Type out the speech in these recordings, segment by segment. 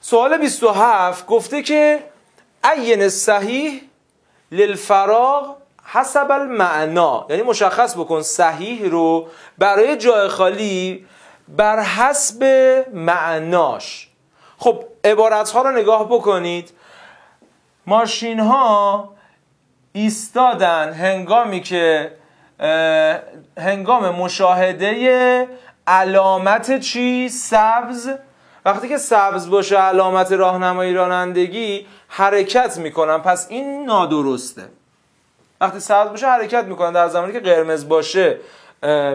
سوال 27 گفته که عین صحیح للفراغ حسب المعنا یعنی مشخص بکن صحیح رو برای جای خالی بر حسب معناش خب عبارت ها رو نگاه بکنید ماشین ها ایستادن هنگامی که هنگام مشاهده علامت چی سبز وقتی که سبز باشه علامت راهنمایی رانندگی حرکت میکنم پس این نادرسته وقتی سبز باشه حرکت میکنم در زمانی که قرمز باشه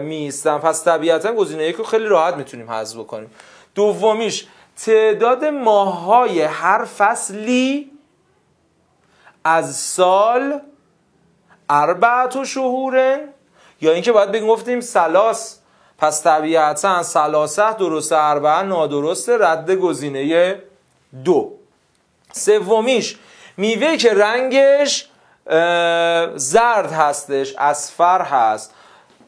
میستم پس طبیعتا گزینه یک رو خیلی راحت میتونیم حذف بکنیم دومیش تعداد ماهای هر فصلی از سال اربعت و شهورن یا اینکه باید بگیم گفتیم سلاس پس طبیعتا سلاسه درست اربعه نادرست رد گزینه دو سومیش میوه که رنگش زرد هستش اسفر هست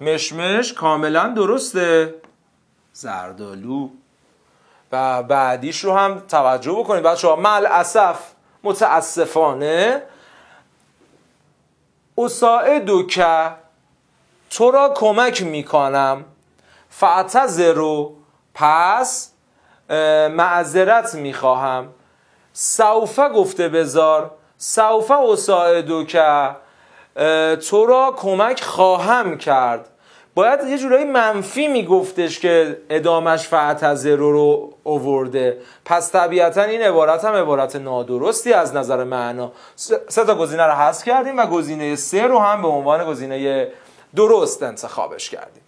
مشمش کاملا درسته زردالو و بعدیش رو هم توجه بکنید بچه ها مل متاسفانه دو که تو را کمک میکنم رو پس معذرت میخواهم سوفه گفته بذار سوفه و ساعدو که تو را کمک خواهم کرد باید یه جورایی منفی میگفتش که ادامش فعتذر رو اوورده پس طبیعتا این عبارت هم عبارت نادرستی از نظر معنا سه تا گزینه رو حذف کردیم و گزینه سه رو هم به عنوان گزینه درست انتخابش کردیم